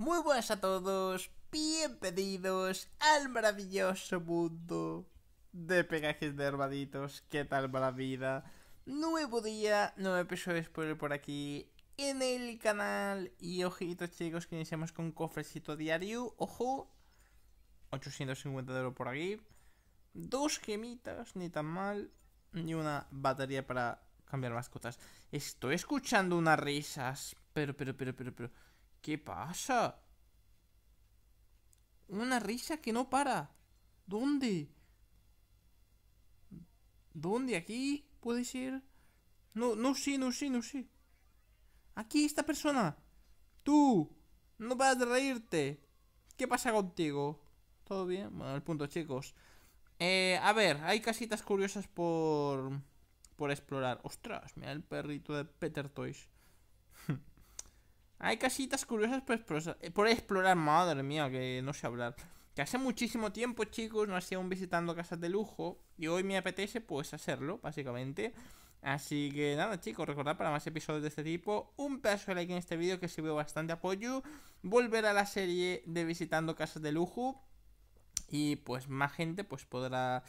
Muy buenas a todos, bienvenidos al maravilloso mundo de pegajes de armaditos. ¿Qué tal va la vida? Nuevo día, nuevo episodio spoiler por aquí en el canal. Y ojitos chicos, que iniciamos con cofrecito diario. Ojo, 850 de oro por aquí. Dos gemitas, ni tan mal. ni una batería para cambiar mascotas. Estoy escuchando unas risas. Pero, pero, pero, pero, pero. ¿Qué pasa? Una risa que no para. ¿Dónde? ¿Dónde? ¿Aquí? ¿Puede ir? No, no sí, no sí, no sí Aquí esta persona. Tú. No paras a reírte. ¿Qué pasa contigo? ¿Todo bien? Bueno, el punto, chicos. Eh, a ver, hay casitas curiosas por... Por explorar. Ostras, mira el perrito de Peter Toys. Hay casitas curiosas por, eh, por explorar. Madre mía, que no sé hablar. Que hace muchísimo tiempo, chicos, no hacía un visitando casas de lujo. Y hoy me apetece, pues, hacerlo, básicamente. Así que nada chicos, recordad para más episodios de este tipo, un pedazo de like en este vídeo que sirvió bastante apoyo, volver a la serie de visitando casas de lujo y pues más gente pues podrá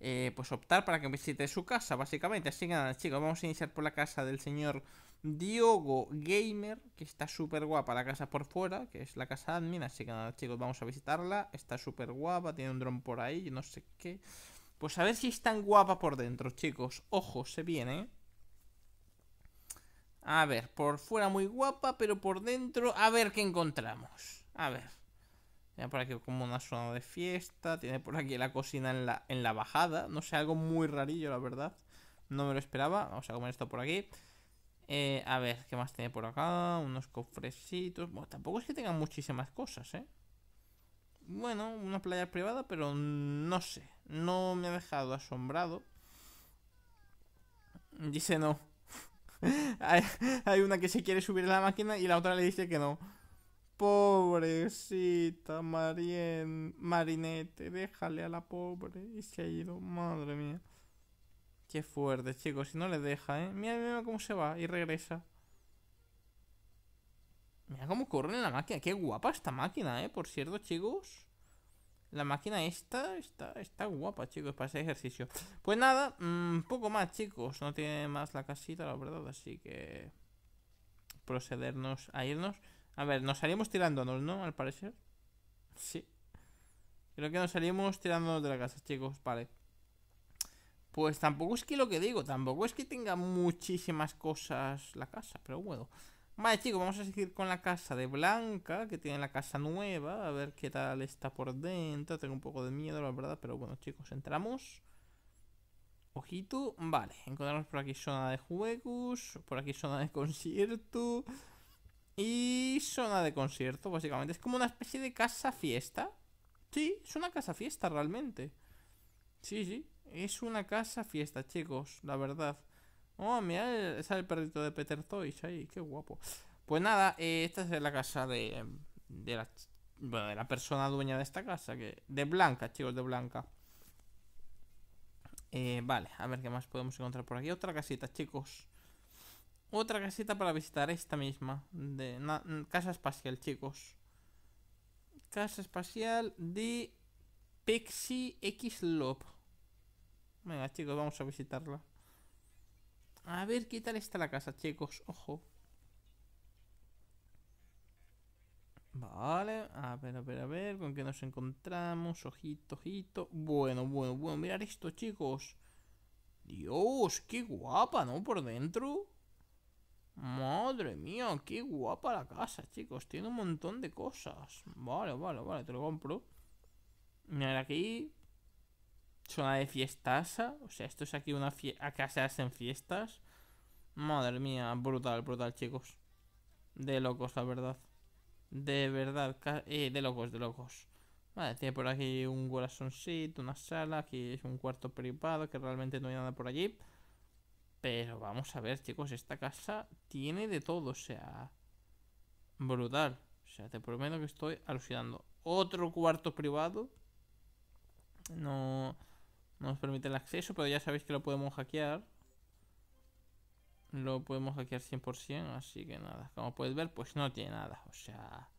eh, pues optar para que visite su casa básicamente. Así que nada chicos, vamos a iniciar por la casa del señor Diogo Gamer, que está súper guapa la casa por fuera, que es la casa admin, así que nada chicos, vamos a visitarla, está súper guapa, tiene un dron por ahí, no sé qué. Pues a ver si es tan guapa por dentro, chicos, ojo, se viene. A ver, por fuera muy guapa, pero por dentro, a ver qué encontramos. A ver. por aquí como una zona de fiesta, tiene por aquí la cocina en la, en la bajada, no sé, algo muy rarillo, la verdad. No me lo esperaba, vamos a comer esto por aquí. Eh, a ver, ¿qué más tiene por acá? Unos cofrecitos Bueno, tampoco es que tengan muchísimas cosas, ¿eh? Bueno, una playa privada, pero no sé. No me ha dejado asombrado. Dice no. hay, una que se quiere subir a la máquina y la otra le dice que no. Pobrecita Marien, Marinete, déjale a la pobre. Y se ha ido, madre mía. Qué fuerte, chicos. Si no le deja, ¿eh? Mira, cómo se va y regresa. Mira cómo corre en la máquina. Qué guapa esta máquina, ¿eh? Por cierto, chicos. La máquina esta está, está guapa, chicos, para ese ejercicio. Pues nada, mm, poco más, chicos. No tiene más la casita, la verdad. Así que... Procedernos a irnos. A ver, nos salimos tirándonos, ¿no? Al parecer. Sí. Creo que nos salimos tirándonos de la casa, chicos. Vale. Pues tampoco es que lo que digo, tampoco es que tenga muchísimas cosas la casa, pero bueno. Vale, chicos, vamos a seguir con la casa de Blanca, que tiene la casa nueva, a ver qué tal está por dentro. Tengo un poco de miedo, la verdad, pero bueno, chicos, entramos. Ojito, vale, encontramos por aquí zona de juegos, por aquí zona de concierto y zona de concierto, básicamente. Es como una especie de casa fiesta. Sí, es una casa fiesta realmente. Sí, sí. Es una casa fiesta, chicos, la verdad. Oh, mira, sale el perrito de Peter Toys ahí, qué guapo. Pues nada, eh, esta es la casa de, la, bueno, de la persona dueña de esta casa, que de Blanca, chicos, de Blanca. Eh, vale, a ver qué más podemos encontrar por aquí. Otra casita, chicos. Otra casita para visitar, esta misma. De Casa Espacial, chicos. Casa Espacial de Pixie X Loop Venga, chicos, vamos a visitarla. A ver qué tal está la casa, chicos. Ojo. Vale, a ver, a ver, a ver, con qué nos encontramos, ojito, ojito. Bueno, bueno, bueno, mirar esto, chicos. Dios, qué guapa, ¿no? Por dentro. Madre mía, qué guapa la casa, chicos. Tiene un montón de cosas. Vale, vale, vale, te lo compro. Mirad aquí, zona de fiestasa. O sea, esto es aquí una acá se hacen fiestas. Madre mía, brutal, brutal, chicos. De locos, la verdad. De verdad, eh, de locos, de locos. Vale, tiene por aquí un corazoncito, una sala, aquí es un cuarto privado, que realmente no hay nada por allí. Pero vamos a ver, chicos, esta casa tiene de todo, o sea... Brutal. O sea, te prometo que estoy alucinando. Otro cuarto privado. No... No nos permite el acceso, pero ya sabéis que lo podemos hackear. Lo podemos hackear 100%, así que nada. Como puedes ver, pues no tiene nada. O sea...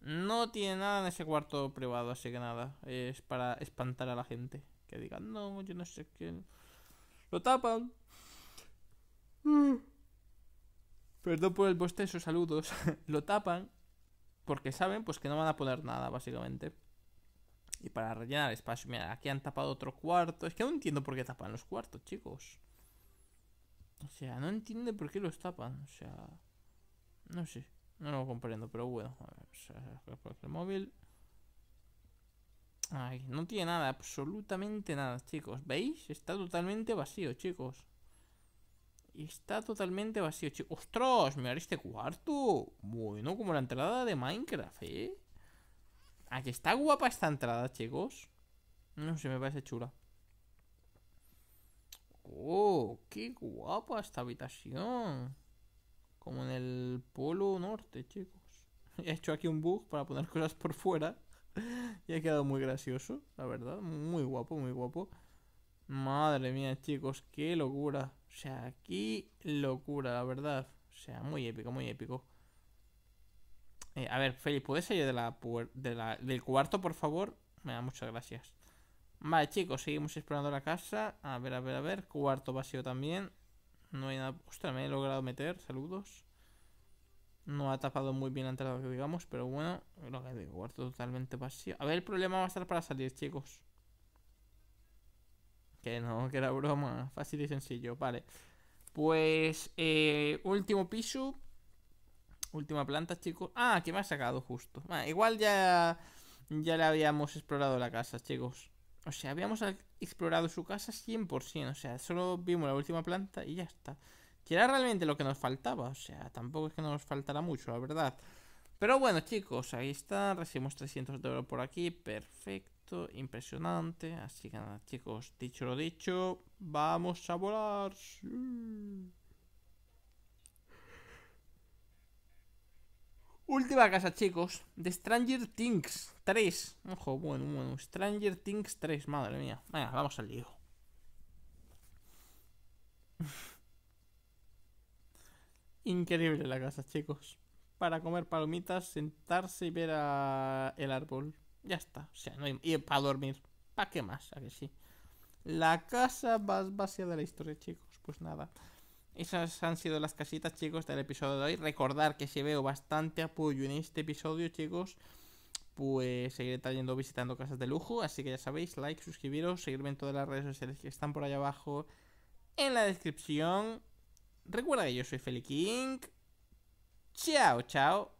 No tiene nada en ese cuarto privado, así que nada. Es para espantar a la gente. Que digan, no, yo no sé quién. Lo tapan. Mm. Perdón por el bostezo, saludos. lo tapan. Porque saben pues que no van a poner nada, básicamente. Y para rellenar espacio, mira, aquí han tapado otro cuarto. Es que no entiendo por qué tapan los cuartos, chicos. O sea, no entiende por qué los tapan. O sea, no sé. No lo comprendo, pero bueno. A ver, por el móvil. Ay, no tiene nada, absolutamente nada, chicos. ¿Veis? Está totalmente vacío, chicos. Está totalmente vacío, chicos. ¡Ostras! Mirad este cuarto. Bueno, como la entrada de Minecraft, ¿eh? Aquí está guapa esta entrada, chicos? No sé, me parece chula. ¡Oh! ¡Qué guapa esta habitación! Como en el Polo Norte, chicos. He hecho aquí un bug para poner cosas por fuera. y ha quedado muy gracioso, la verdad. Muy guapo, muy guapo. Madre mía, chicos, qué locura. O sea, qué locura, la verdad. O sea, muy épico, muy épico. Eh, a ver, Félix, ¿puedes salir de la, de del cuarto, por favor? Me da muchas gracias. Vale, chicos, seguimos explorando la casa. A ver, a ver, a ver. Cuarto vacío también. No hay nada... Ostras, me he logrado meter. Saludos. No ha tapado muy bien la entrada, digamos, pero bueno. Lo que digo, cuarto totalmente vacío. A ver, el problema va a estar para salir, chicos. Que no, que era broma. Fácil y sencillo. Vale. Pues, eh, último piso. Última planta, chicos. Ah, que me ha sacado justo. Ah, igual ya, ya le habíamos explorado la casa, chicos. O sea, habíamos explorado su casa 100%. O sea, solo vimos la última planta y ya está. Que era realmente lo que nos faltaba. O sea, tampoco es que nos faltara mucho, la verdad. Pero bueno, chicos, ahí está. Recibimos 300 de oro por aquí. Perfecto, impresionante. Así que nada, chicos, dicho lo dicho, vamos a volar. Última casa, chicos, de Stranger Things 3. Ojo, bueno, bueno, Stranger Things 3, madre mía. Venga, vamos al lío. Increíble la casa, chicos. Para comer palomitas, sentarse y ver a el árbol. Ya está. O sea, no hay... y para dormir. ¿Para qué más? ¿A que sí? La casa más vacía de la historia, chicos. Pues nada. Esas han sido las casitas, chicos, del episodio de hoy. Recordar que si veo bastante apoyo en este episodio, chicos, pues seguiré trayendo, visitando casas de lujo. Así que ya sabéis, like, suscribiros, seguirme en todas las redes sociales que están por allá abajo en la descripción. Recuerda que yo soy Feli King. Chao, chao.